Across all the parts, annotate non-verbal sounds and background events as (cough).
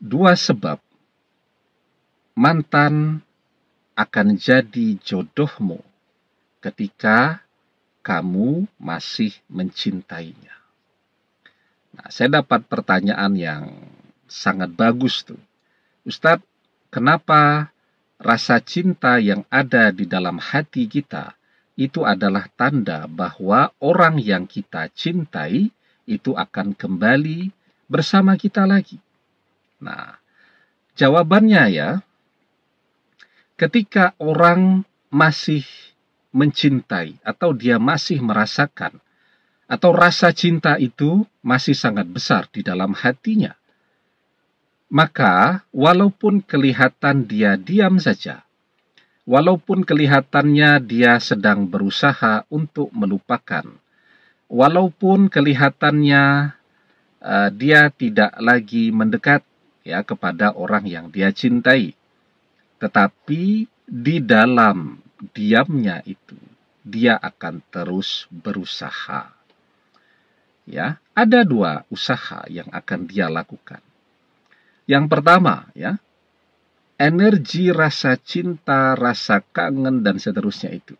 dua sebab mantan akan jadi jodohmu ketika kamu masih mencintainya. Nah, saya dapat pertanyaan yang sangat bagus tuh. Ustadz, kenapa rasa cinta yang ada di dalam hati kita itu adalah tanda bahwa orang yang kita cintai itu akan kembali bersama kita lagi? Nah, jawabannya ya, ketika orang masih mencintai atau dia masih merasakan atau rasa cinta itu masih sangat besar di dalam hatinya. Maka, walaupun kelihatan dia diam saja, walaupun kelihatannya dia sedang berusaha untuk melupakan, walaupun kelihatannya uh, dia tidak lagi mendekat ya kepada orang yang dia cintai. Tetapi di dalam diamnya itu dia akan terus berusaha. Ya, ada dua usaha yang akan dia lakukan. Yang pertama, ya, energi rasa cinta, rasa kangen dan seterusnya itu.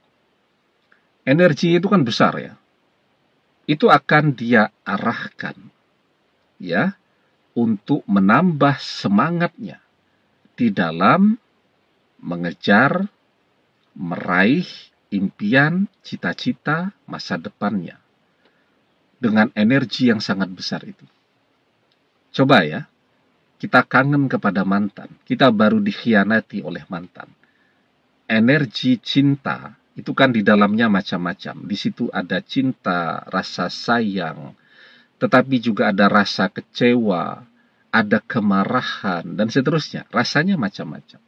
Energi itu kan besar ya. Itu akan dia arahkan ya untuk menambah semangatnya di dalam mengejar, meraih impian, cita-cita masa depannya dengan energi yang sangat besar itu. Coba ya, kita kangen kepada mantan, kita baru dikhianati oleh mantan. Energi cinta itu kan di dalamnya macam-macam. Di situ ada cinta, rasa sayang, tetapi juga ada rasa kecewa, ada kemarahan, dan seterusnya. Rasanya macam-macam.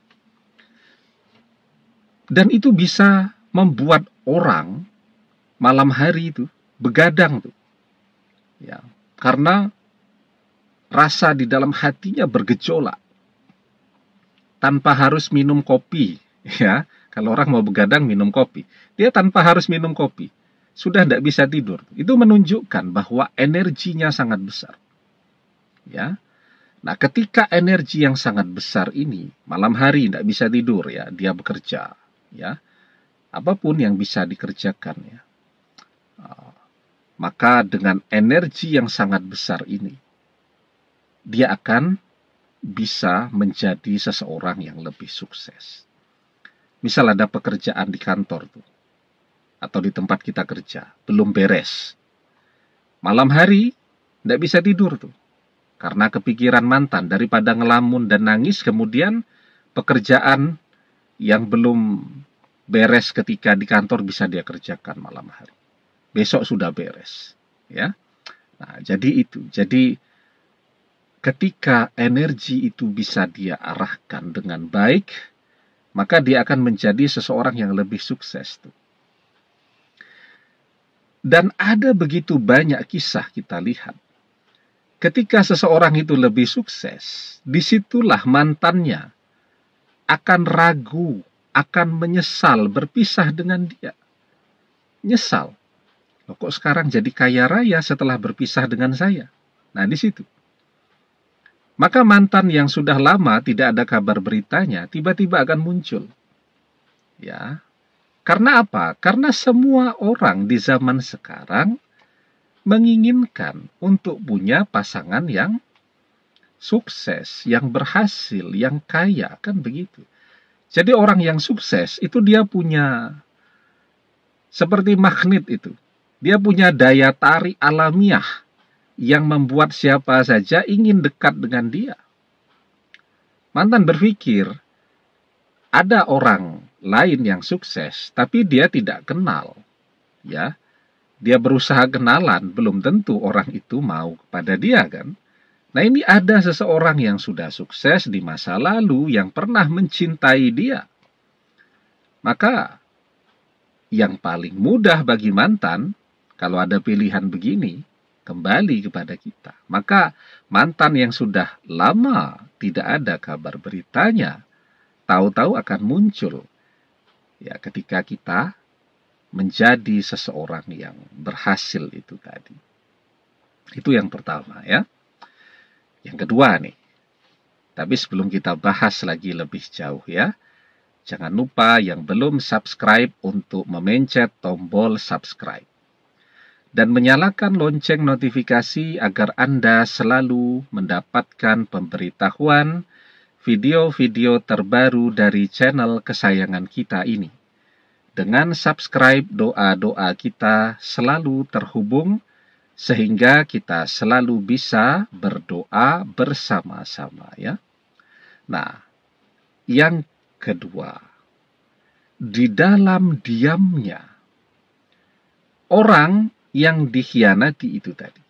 Dan itu bisa membuat orang malam hari itu begadang tuh. Ya, karena rasa di dalam hatinya bergejolak tanpa harus minum kopi (laughs) ya kalau orang mau begadang minum kopi dia tanpa harus minum kopi sudah tidak bisa tidur. Itu menunjukkan bahwa energinya sangat besar. Ya. Nah, ketika energi yang sangat besar ini malam hari tidak bisa tidur ya, dia bekerja, ya. Apapun yang bisa dikerjakan ya. Ah, maka dengan energi yang sangat besar ini dia akan bisa menjadi seseorang yang lebih sukses. Misal ada pekerjaan di kantor tuh atau di tempat kita kerja belum beres. Malam hari tidak bisa tidur tuh. Karena kepikiran mantan daripada ngelamun dan nangis kemudian pekerjaan yang belum beres ketika di kantor bisa dia kerjakan malam hari. Besok sudah beres, ya. Nah, jadi itu. Jadi ketika energi itu bisa dia arahkan dengan baik, maka dia akan menjadi seseorang yang lebih sukses tuh. Dan ada begitu banyak kisah kita lihat. Ketika seseorang itu lebih sukses, disitulah mantannya akan ragu, akan menyesal berpisah dengan dia. Nyesal. Loh kok sekarang jadi kaya raya setelah berpisah dengan saya? Nah di situ. Maka mantan yang sudah lama tidak ada kabar beritanya tiba-tiba akan muncul. Ya, karena apa? Karena semua orang di zaman sekarang menginginkan untuk punya pasangan yang sukses, yang berhasil, yang kaya, kan begitu. Jadi orang yang sukses itu dia punya seperti magnet itu. Dia punya daya tarik alamiah yang membuat siapa saja ingin dekat dengan dia. Mantan berpikir ada orang lain yang sukses, tapi dia tidak kenal. Ya. Dia berusaha kenalan, belum tentu orang itu mau kepada dia kan. Nah, ini ada seseorang yang sudah sukses di masa lalu yang pernah mencintai dia. Maka yang paling mudah bagi mantan kalau ada pilihan begini kembali kepada kita. Maka mantan yang sudah lama tidak ada kabar beritanya tahu-tahu akan muncul ya ketika kita menjadi seseorang yang berhasil itu tadi. Itu yang pertama ya. Yang kedua nih. Tapi sebelum kita bahas lagi lebih jauh ya, jangan lupa yang belum subscribe untuk memencet tombol subscribe dan menyalakan lonceng notifikasi agar Anda selalu mendapatkan pemberitahuan video-video terbaru dari channel kesayangan kita ini. Dengan subscribe, doa-doa kita selalu terhubung sehingga kita selalu bisa berdoa bersama-sama ya. Nah, yang kedua, di dalam diamnya orang yang dikhianati itu tadi.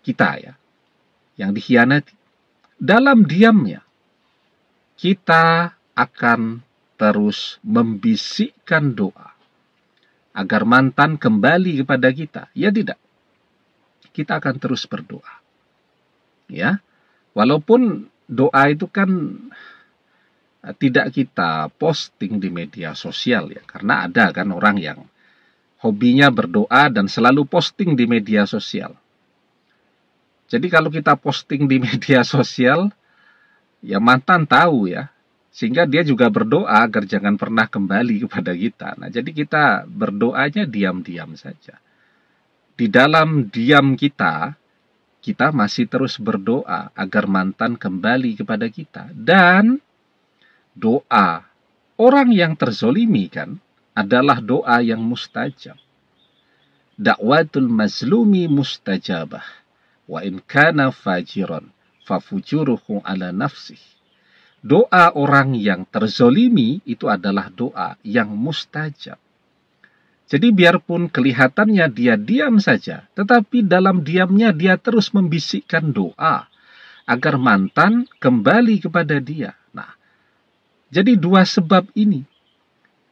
Kita ya, yang dikhianati dalam diamnya kita akan terus membisikkan doa agar mantan kembali kepada kita. Ya tidak. Kita akan terus berdoa. Ya. Walaupun doa itu kan eh, tidak kita posting di media sosial ya karena ada kan orang yang hobinya berdoa dan selalu posting di media sosial. Jadi kalau kita posting di (laughs) media sosial ya mantan tahu ya sehingga dia juga berdoa agar jangan pernah kembali (laughs) kepada kita. Nah, jadi kita berdoanya diam-diam saja. Di dalam diam kita, kita masih terus berdoa agar mantan kembali kepada kita. Dan doa orang yang terzolimi kan adalah doa yang mustajab. Dakwatul mazlumi mustajabah wa in kana fajiron fafujuruhu ala nafsih. Doa orang yang terzolimi itu adalah doa yang mustajab. Jadi biarpun kelihatannya dia diam saja, tetapi dalam diamnya dia terus membisikkan doa agar mantan kembali kepada dia. Nah, jadi dua sebab ini.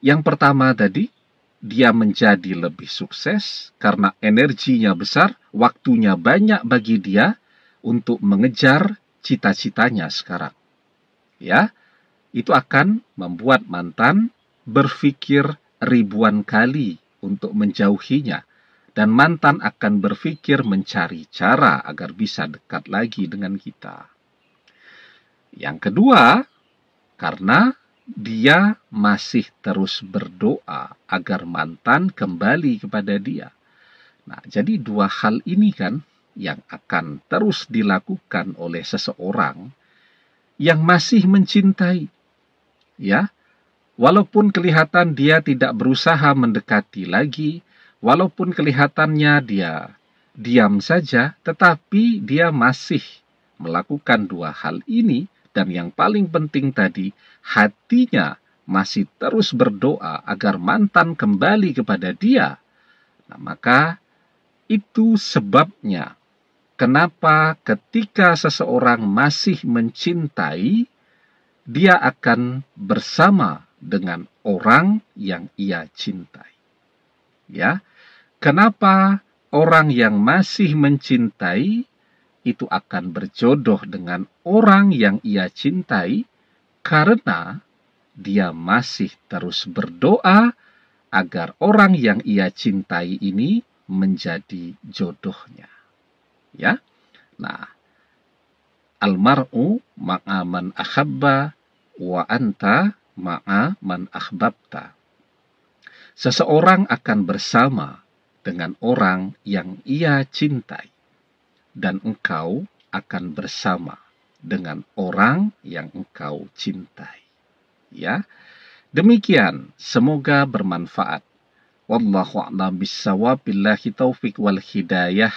Yang pertama tadi, dia menjadi lebih sukses karena energinya besar, waktunya banyak bagi dia, untuk mengejar cita-citanya sekarang. Ya, itu akan membuat mantan berpikir ribuan kali untuk menjauhinya dan mantan akan berpikir mencari cara agar bisa dekat lagi dengan kita. Yang kedua, karena dia masih terus berdoa agar mantan kembali kepada dia. Nah, jadi dua hal ini kan yang akan terus dilakukan oleh seseorang yang masih mencintai. Ya, walaupun kelihatan dia tidak berusaha mendekati lagi, walaupun kelihatannya dia diam saja, tetapi dia masih melakukan dua hal ini dan yang paling penting tadi, hatinya masih terus berdoa agar mantan kembali kepada dia. Nah, maka itu sebabnya kenapa ketika seseorang masih mencintai, dia akan bersama dengan orang yang ia cintai. Ya, kenapa orang yang masih mencintai itu akan berjodoh dengan orang yang ia cintai karena dia masih terus berdoa agar orang yang ia cintai ini menjadi jodohnya ya. Nah, almar'u ma'a man ahabba wa anta ma'a man ahbabta. Seseorang akan bersama dengan orang yang ia cintai dan engkau akan bersama dengan orang yang engkau cintai. Ya. Demikian, semoga bermanfaat. Wallahu a'lam bissawab billahi taufik wal hidayah.